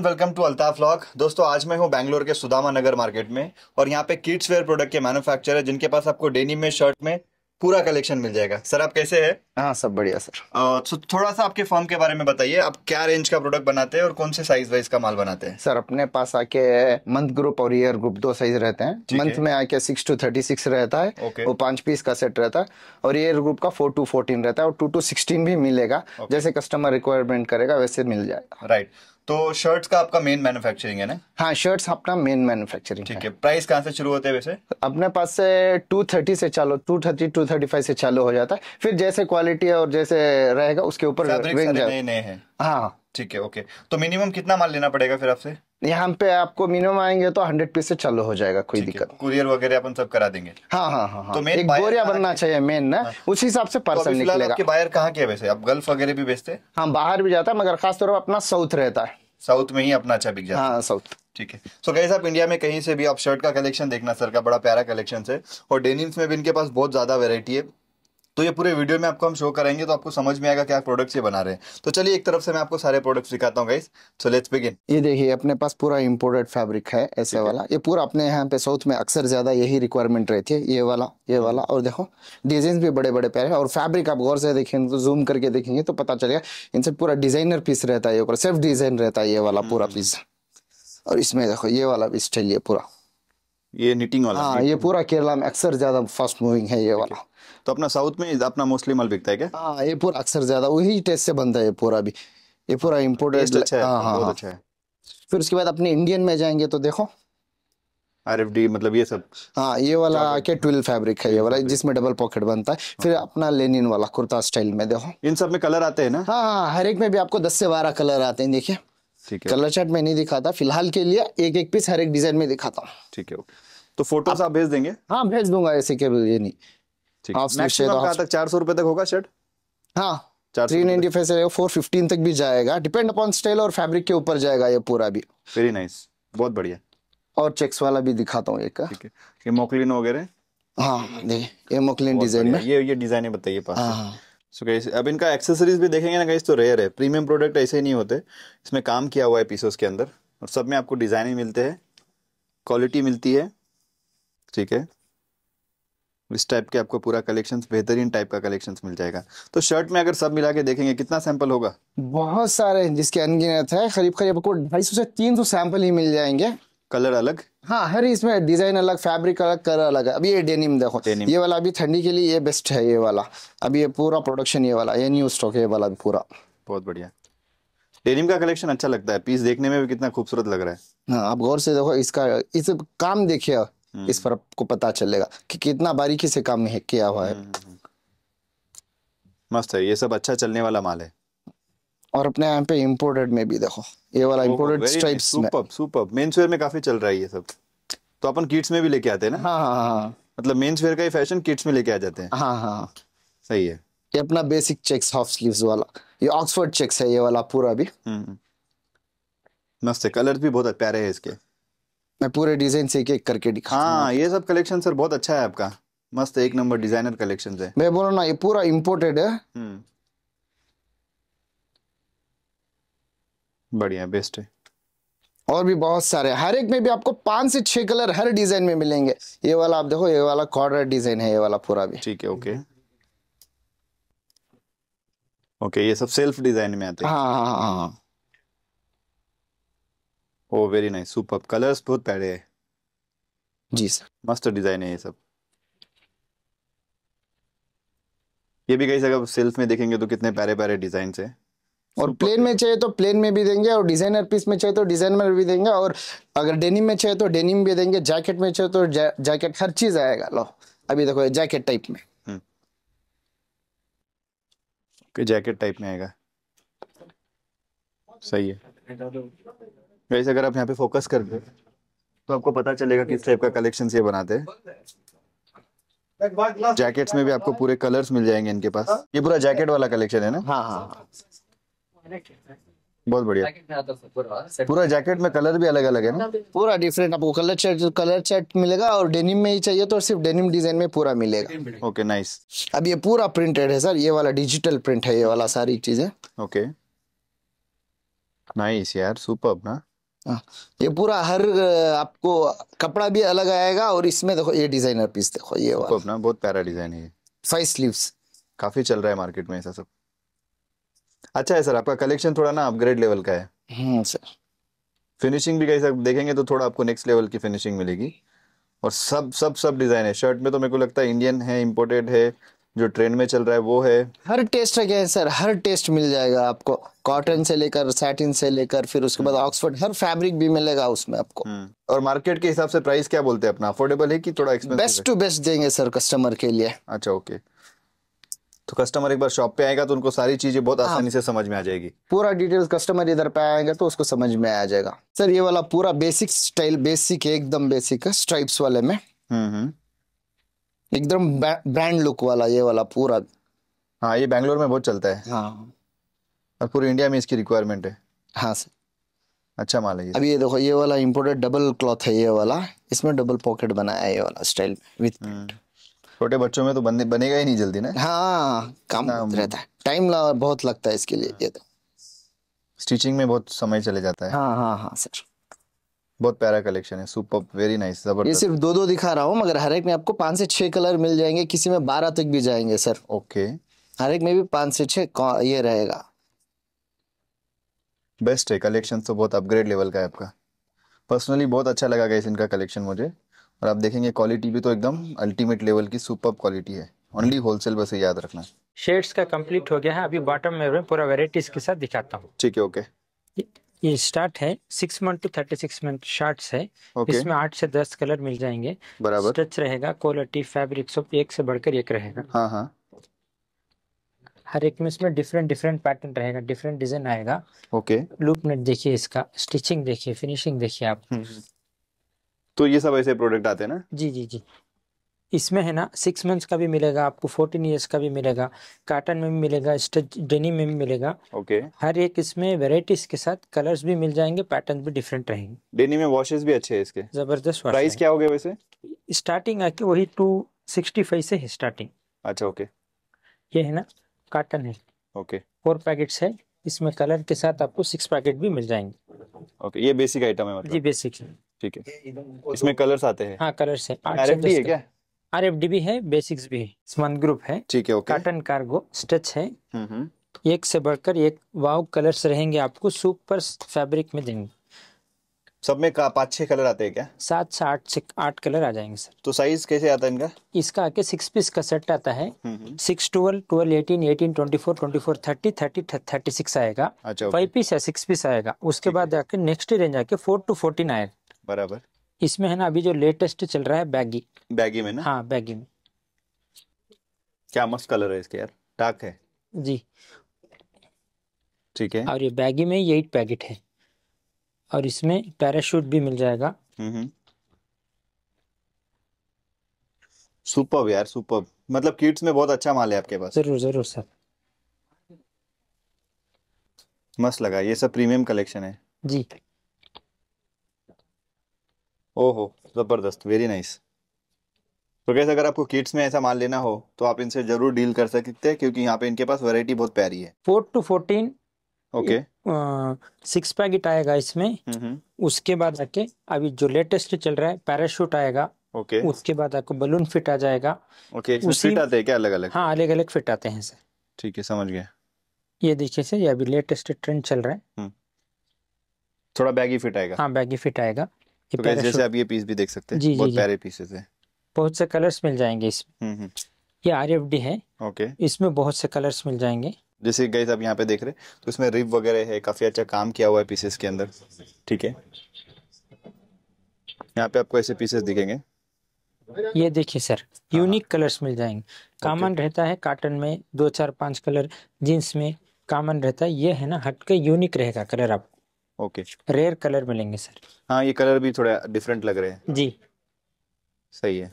Everyone welcome to Altaf लॉक दोस्तों आज मैं हूँ बैंगलोर के सुदामा नगर मार्केट में और यहाँ पे किड्स वेयर प्रोडक्ट के मैन्युफैक्चरर है जिनके पास आपको डेनिम में शर्ट में पूरा कलेक्शन मिल जाएगा सर आप कैसे हैं हाँ सब बढ़िया सर तो थोड़ा सा आपके फॉर्म के बारे में बताइए आप क्या रेंज का प्रोडक्ट बनाते हैं और कौन से साइज वाइज का माल बनाते हैं सर अपने पास आके मंथ ग्रुप और ईयर ग्रुप दो साइज रहते हैं मंथ में आके सिक्स टू थर्टी सिक्स रहता है okay. वो पांच पीस का सेट रहता है और ईयर ग्रुप का फोर टू फोर्टीन रहता है और टू टू सिक्सटीन भी मिलेगा जैसे कस्टमर रिक्वायरमेंट करेगा वैसे मिल जाएगा राइट तो शर्ट्स का आपका मेन मैन्युफैक्चरिंग है ना हाँ शर्ट्स अपना मेन मैन्युफैक्चरिंग ठीक है प्राइस कहाँ से शुरू होते हैं वैसे अपने पास से 230 से चालू 230 235 से चालू हो जाता है फिर जैसे क्वालिटी और जैसे रहेगा उसके ऊपर नए नए हैं हाँ ठीक है ओके तो मिनिमम कितना माल लेना पड़ेगा फिर आपसे यहाँ पे आपको मिनिमम आएंगे तो हंड्रेड पीस से चालू हो जाएगा कोई दिक्कत कुरियर वगैरह अपन सब करा देंगे हाँ हाँ हाँ, हाँ। तो एक बोरिया बनना चाहिए मेन ना हाँ। उस हिसाब से पार्सल तो निकलेगा बायर कहाँ के वैसे आप गल्फ वगैरह भी बेचते हैं हाँ बाहर भी जाता है मगर खासतौर पर अपना साउथ रहता है साउथ में ही अपना अच्छा बिक जाता है हाँ साउथ ठीक है सो गैस आप इंडिया में कहीं से भी आप शर्ट का कलेक्शन देखना सर का बड़ा प्यारा कलेक्शन है और डेनिम्स में भी इनके पास बहुत ज़्यादा वेरायटी है तो ये पूरे वीडियो में आपको हम शो करेंगे तो आपको समझ में आएगा क्या प्रोडक्ट्स ये बना रहे हैं तो चलिए एक तरफ से मैं आपको सारे प्रोडक्ट्स दिखाता हूँ गाइस सो लेट्स बिगिन ये देखिए अपने पास पूरा इम्पोर्टेड फैब्रिक है ऐसे वाला ये पूरा अपने यहाँ पे साउथ में अक्सर ज्यादा यही रिक्वायरमेंट रहती है ये वाला ये हम्म। वाला और देखो डिजाइन भी बड़े बड़े पैर है और फैब्रिक आप गौर से देखेंगे तो जूम करके देखेंगे तो पता चलेगा इनसे पूरा डिजाइनर पीस रहता है सेल्फ डिजाइन रहता है ये वाला पूरा पीस हम्म। और इसमें देखो ये वाला पीस चलिए पूरा ये निटिंग वाला हाँ ये पूरा केरला में अक्सर ज्यादा फास्ट मूविंग है ये वाला तो अपना साउथ में अपना मोस्टली माल बिकता है क्या हाँ ये पूरा अक्सर ज्यादा वही टेस्ट से बनता है पूरा भी ये पूरा इम्पोर्टेड अच्छा, हाँ, हाँ, हाँ। अच्छा है फिर उसके बाद अपने इंडियन में जाएंगे तो देखो आरएफडी मतलब ये सब हाँ ये वाला के ट्विल फैब्रिक है ये वाला जिसमें डबल पॉकेट बनता है फिर अपना लेनिन वाला कुर्ता स्टाइल में देखो इन सब में कलर आते हैं ना हाँ हाँ हर एक में भी आपको दस से बारह कलर आते हैं देखिए ठीक है कलर चार्ट में नहीं दिखाता फिलहाल के लिए एक एक पीस हर एक डिजाइन में दिखाता हूँ ठीक है तो फोटोज आप भेज देंगे हाँ भेज दूंगा ऐसे के ये नहीं हाँ, हाँ, तक चार सौ रुपए तक होगा शर्ट हाँ भी जाएगा डिपेंड अपॉन स्टाइल और फैब्रिक के ऊपर जाएगा ये पूरा भी वेरी नाइस बहुत बढ़िया और चेक्स वाला भी दिखाता हूँ एक मोकलिन वगैरह हाँ डिजाइन में ये ये डिजाइन बताइए सो हाँ, so, अब इनका एक्सेसरीज भी देखेंगे ना गाइस तो रेयर है प्रीमियम प्रोडक्ट ऐसे ही नहीं होते इसमें काम किया हुआ है पीसोस के अंदर और सब में आपको डिजाइन मिलते हैं क्वालिटी मिलती है ठीक है इस टाइप के आपको पूरा कलेक्शंस बेहतरीन टाइप का कलेक्शंस मिल जाएगा तो शर्ट में अगर सब मिला के देखेंगे कितना सैंपल होगा बहुत सारे जिसके अनगिनत है करीब करीब आपको ढाई सौ से तीन सौ सैंपल ही मिल जाएंगे कलर अलग हाँ हर इसमें डिजाइन अलग फैब्रिक अलग कलर अलग है अभी ये डेनिम देखो डेनिम ये वाला अभी ठंडी के लिए ये बेस्ट है ये वाला अभी ये पूरा प्रोडक्शन ये वाला ये न्यू स्टॉक है ये वाला पूरा बहुत बढ़िया डेनिम का कलेक्शन अच्छा लगता है पीस देखने में भी कितना खूबसूरत लग रहा है हाँ आप गौर से देखो इसका इस काम देखिए इस हम्म। पर आपको पता चलेगा कि कितना बारीकी से काम है किया हुआ है हम्म, हम्म, मस्त है ये सब अच्छा चलने वाला माल है और अपने यहाँ पे इम्पोर्टेड में भी देखो ये वाला imported stripes super super men's wear में काफी चल रहा है ये सब तो अपन किड्स में भी लेके आते हैं ना हाँ हाँ हाँ मतलब मेंस वेयर का ही फैशन किड्स में लेके आ जाते हैं हाँ हाँ सही है ये अपना बेसिक चेक्स हाफ स्लीव्स वाला ये ऑक्सफोर्ड चेक्स है ये वाला पूरा भी मस्त है कलर भी बहुत प्यारे है इसके मैं पूरे डिजाइन से एक एक करके दिखा हाँ ये सब कलेक्शन सर बहुत अच्छा है आपका मस्त एक नंबर डिजाइनर कलेक्शन है मैं बोलो ना ये पूरा इम्पोर्टेड है हम्म। बढ़िया बेस्ट है और भी बहुत सारे हर एक में भी आपको पांच से छह कलर हर डिजाइन में मिलेंगे ये वाला आप देखो ये वाला कॉर्डर डिजाइन है ये वाला पूरा भी ठीक है ओके ओके ये सब सेल्फ डिजाइन में आते हैं हाँ हाँ हाँ, हाँ। Oh very nice super colours बहुत प्यारे हैं जी सर मस्त डिजाइन है ये सब ये भी कहीं अगर सेल्फ में देखेंगे तो कितने प्यारे प्यारे डिजाइन है और प्लेन में चाहिए तो प्लेन में भी देंगे और डिजाइनर पीस में चाहिए तो डिजाइन में भी देंगे और अगर डेनिम में चाहिए तो डेनिम भी देंगे जैकेट में चाहिए तो जा, जैकेट हर चीज आएगा लो अभी देखो जैकेट टाइप में जैकेट हम्म। टाइप में आएगा सही है वैसे अगर आप यहाँ पे फोकस कर दे तो आपको पता चलेगा किस टाइप का कलेक्शन ये बनाते हैं जैकेट्स में भी आपको पूरे कलर्स मिल जाएंगे इनके पास ये पूरा जैकेट वाला कलेक्शन है ना हाँ हाँ, हाँ। बहुत बढ़िया पूरा जैकेट में कलर भी अलग अलग है ना हाँ, पूरा डिफरेंट आपको कलर चेट कलर चेट मिलेगा और डेनिम में ही चाहिए तो सिर्फ डेनिम डिजाइन में पूरा मिलेगा ओके नाइस अब ये पूरा प्रिंटेड है सर ये वाला डिजिटल प्रिंट है ये वाला सारी चीजें ओके नाइस यार सुपर ना हाँ, ये पूरा हर आपको कपड़ा भी अलग आएगा और इसमें देखो ये डिजाइनर पीस देखो ये वाला अपना बहुत प्यारा डिजाइन है फाइव स्लीव्स काफी चल रहा है मार्केट में ऐसा सब अच्छा है सर आपका कलेक्शन थोड़ा ना अपग्रेड लेवल का है सर हम्म, फिनिशिंग भी कैसे देखेंगे तो थोड़ा आपको नेक्स्ट लेवल की फिनिशिंग मिलेगी और सब सब सब डिजाइन है शर्ट में तो मेरे को लगता है इंडियन है इम्पोर्टेड है जो ट्रेंड में चल रहा है वो है हर टेस्ट है क्या सर हर टेस्ट मिल जाएगा आपको कॉटन से लेकर सैटिन से लेकर फिर उसके बाद ऑक्सफोर्ड हम्म। हर फैब्रिक भी मिलेगा उसमें आपको हम्म। और मार्केट के हिसाब से प्राइस क्या बोलते हैं अपना अफोर्डेबल है कि थोड़ा एक्सपेंसिव बेस्ट टू बेस्ट देंगे सर कस्टमर के लिए अच्छा ओके तो कस्टमर एक बार शॉप पे आएगा तो उनको सारी चीजें बहुत हाँ। आसानी से समझ में आ जाएगी पूरा डिटेल्स कस्टमर इधर पे आएगा तो उसको समझ में आ जाएगा सर ये वाला पूरा बेसिक स्टाइल बेसिक एकदम बेसिक है स्ट्राइप्स वाले में हम्म, एकदम ब्रांड लुक वाला ये वाला पूरा हाँ ये बैंगलोर में बहुत चलता है हाँ और पूरे इंडिया में इसकी रिक्वायरमेंट है हाँ सर अच्छा माल है ये अब ये देखो ये वाला इम्पोर्टेड डबल क्लॉथ है ये वाला इसमें डबल पॉकेट बनाया है ये वाला स्टाइल में विथ हम्म। छोटे बच्चों में तो बने बनेगा ही नहीं जल्दी ना हाँ काम रहता है टाइम बहुत लगता है इसके लिए हाँ। ये तो स्टिचिंग में बहुत समय चले जाता है हाँ हाँ हाँ सर बहुत प्यारा कलेक्शन है सुपर वेरी नाइस जबरदस्त ये सिर्फ दो दो दिखा रहा हूँ मगर हर एक में आपको पांच से छह कलर मिल जाएंगे किसी में बारह तक भी जाएंगे सर ओके हर एक में भी पांच से छह ये रहेगा बेस्ट है कलेक्शन तो बहुत अपग्रेड लेवल का है आपका पर्सनली बहुत अच्छा लगा गया इनका कलेक्शन मुझे और आप देखेंगे क्वालिटी भी तो एकदम अल्टीमेट लेवल की सुपर क्वालिटी है ओनली होलसेल बस याद रखना शेड्स का कंप्लीट हो गया है अभी बॉटम में पूरा वेराइटीज के साथ दिखाता हूँ ठीक है ओके ये स्टार्ट है six month to thirty six month short है okay. इसमें आठ से दस कलर मिल जाएंगे बराबर स्ट्रेच रहेगा क्वालिटी फैब्रिक सब एक से बढ़कर एक रहेगा हाँ हाँ हर एक में इसमें डिफरेंट डिफरेंट पैटर्न रहेगा डिफरेंट डिजाइन आएगा ओके okay. लूप नेट देखिए इसका स्टिचिंग देखिए फिनिशिंग देखिए आप हम्म, हम्म। तो ये सब ऐसे प्रोडक्ट आते हैं ना जी जी जी इसमें है ना सिक्स मंथ्स का भी मिलेगा आपको फोर्टीन ईयर्स का भी मिलेगा काटन में भी मिलेगा डेनी में भी मिलेगा ओके okay. हर एक इसमें वेराइटीज के साथ कलर्स भी मिल जाएंगे पैटर्न भी डिफरेंट रहेंगे डेनी में वॉशेस भी अच्छे हैं इसके जबरदस्त प्राइस क्या हो गया वैसे स्टार्टिंग आके वही टू सिक्सटी फाइव से है स्टार्टिंग अच्छा ओके okay. ये है ना काटन है ओके okay. फोर पैकेट है इसमें कलर के साथ आपको सिक्स पैकेट भी मिल जाएंगे ओके ये बेसिक आइटम है मतलब। जी बेसिक है ठीक है इसमें कलर्स आते हैं हाँ कलर्स है है क्या आर एफ डी भी है बेसिक्स भी है ग्रुप है ठीक है ओके काटन कार्गो स्टच है हम्म, हम्म। एक से बढ़कर एक वाव कलर्स रहेंगे आपको सुपर फैब्रिक में देंगे सब में का पाँच छह कलर आते हैं क्या सात से आठ से आठ कलर आ जाएंगे सर तो साइज कैसे आता है इनका इसका आके सिक्स पीस का सेट आता है six twelve twelve eighteen eighteen twenty four twenty four thirty thirty thirty six आएगा फाइव अच्छा, पीस या सिक्स पीस आएगा उसके बाद आके नेक्स्ट रेंज आके फोर टू फोर्टीन आएगा बराबर इसमें है ना अभी जो लेटेस्ट चल रहा है बैगी बैगी में ना हाँ बैगी में क्या मस्त कलर है इसके यार डार्क है जी ठीक है और ये बैगी में ये पैकेट है और इसमें पैराशूट भी मिल जाएगा हम्म, हम्म। सुपर यार सुपर मतलब किड्स में बहुत अच्छा माल है आपके पास जरूर जरूर सर मस्त लगा ये सब प्रीमियम कलेक्शन है जी ओहो ज़बरदस्त वेरी नाइस तो गैस अगर आपको किड्स में ऐसा माल लेना हो तो आप इनसे जरूर डील कर सकते हैं क्योंकि यहाँ पे इनके पास वैरायटी बहुत प्यारी है four to fourteen okay six packet आएगा इसमें उसके बाद आके अभी जो लेटेस्ट चल रहा है पैराशूट आएगा ओके okay. उसके बाद आपको बलून फिट आ जाएगा ओके okay, उसी फिट आते हैं क्या अलग अलग हाँ अलग अलग फिट आते हैं सर ठीक है समझ गए ये देखिए सर ये अभी लेटेस्ट ट्रेंड चल रहा है हम्म। थोड़ा बैगी फिट आएगा हाँ बैगी फिट आएगा तो जैसे आप ये पीस भी देख सकते हैं जी बहुत प्यारे पीसेस हैं बहुत से कलर्स मिल जाएंगे इसमें हम्म, हम्म। ये आर एफ डी है ओके इसमें बहुत से कलर्स मिल जाएंगे जैसे गए आप यहाँ पे देख रहे हैं तो इसमें रिब वगैरह है काफी अच्छा काम किया हुआ है पीसेस के अंदर ठीक है यहाँ पे आपको ऐसे पीसेस दिखेंगे ये देखिए सर यूनिक हाँ, कलर्स हाँ। मिल जाएंगे कामन रहता है कॉटन में दो चार पांच कलर जींस में कॉमन रहता है ये है ना हटके यूनिक रहेगा कलर आपको ओके रेयर कलर मिलेंगे सर हाँ ये कलर भी थोड़ा डिफरेंट लग रहे हैं जी सही है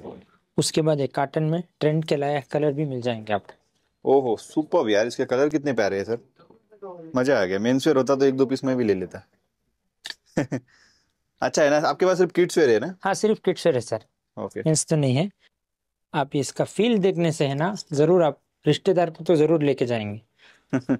उसके बाद एक कार्टन में ट्रेंड के लायक कलर भी मिल जाएंगे आपको ओहो सुपर यार इसके कलर कितने प्यारे हैं सर मजा आ गया मेन्स वेयर होता तो एक दो पीस में भी ले लेता अच्छा है ना आपके पास सिर्फ किड्स वेयर है ना हाँ सिर्फ किड्स वेयर है सर ओके okay. तो नहीं है आप इसका फील देखने से है ना जरूर आप रिश्तेदार को तो जरूर लेके जाएंगे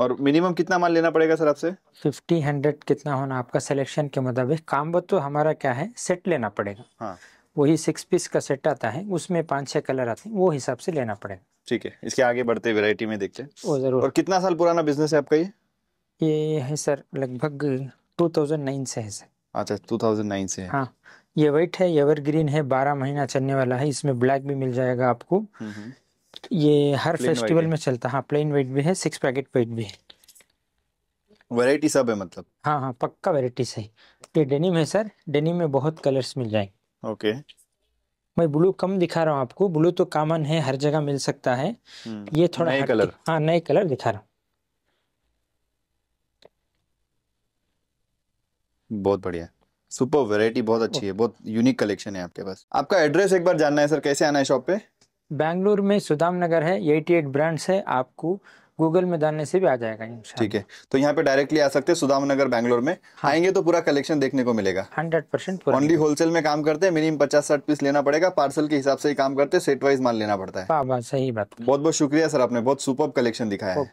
और मिनिमम कितना माल लेना पड़ेगा सर आपसे फिफ्टी हंड्रेड कितना होना आपका सिलेक्शन के मुताबिक काम वो तो हमारा क्या है सेट लेना पड़ेगा हाँ वही सिक्स पीस का सेट आता है उसमें पांच छह कलर आते हैं वो हिसाब से लेना पड़ेगा ठीक है इसके आगे बढ़ते वेरायटी में देखते हैं वो जरूर और कितना साल पुराना बिजनेस है आपका ये ये है सर लगभग टू से है सर अच्छा टू से हाँ ये वाइट है एवर ग्रीन है बारह महीना चलने वाला है इसमें ब्लैक भी मिल जाएगा आपको हम्म, हम्म। ये हर फेस्टिवल में चलता हाँ प्लेन वेट भी है सिक्स पैकेट वेट भी है वैरायटी सब है मतलब हाँ हाँ पक्का वैरायटी सही ये डेनिम है सर डेनिम में बहुत कलर्स मिल जाएंगे ओके मैं ब्लू कम दिखा रहा हूँ आपको ब्लू तो कॉमन है हर जगह मिल सकता है हम्म, ये थोड़ा नए कलर हाँ नए कलर दिखा रहा हूँ बहुत बढ़िया सुपर वैरायटी बहुत अच्छी है बहुत यूनिक कलेक्शन है आपके पास आपका एड्रेस एक बार जानना है सर कैसे आना है शॉप पे बैंगलोर में सुदाम नगर है एटी एट ब्रांड्स है आपको गूगल में डालने से भी आ जाएगा ठीक है तो यहाँ पे डायरेक्टली आ सकते हैं सुदाम नगर बैंगलोर में हाँ। आएंगे तो पूरा कलेक्शन देखने को मिलेगा हंड्रेड परसेंट ओनली होलसेल में काम करते हैं मिनिमम पचास साठ पीस लेना पड़ेगा पार्सल के हिसाब से ही काम करते हैं सेट वाइज माल लेना पड़ता है सही बात बहुत बहुत शुक्रिया सर आपने बहुत सुपर कलेक्शन दिखाया है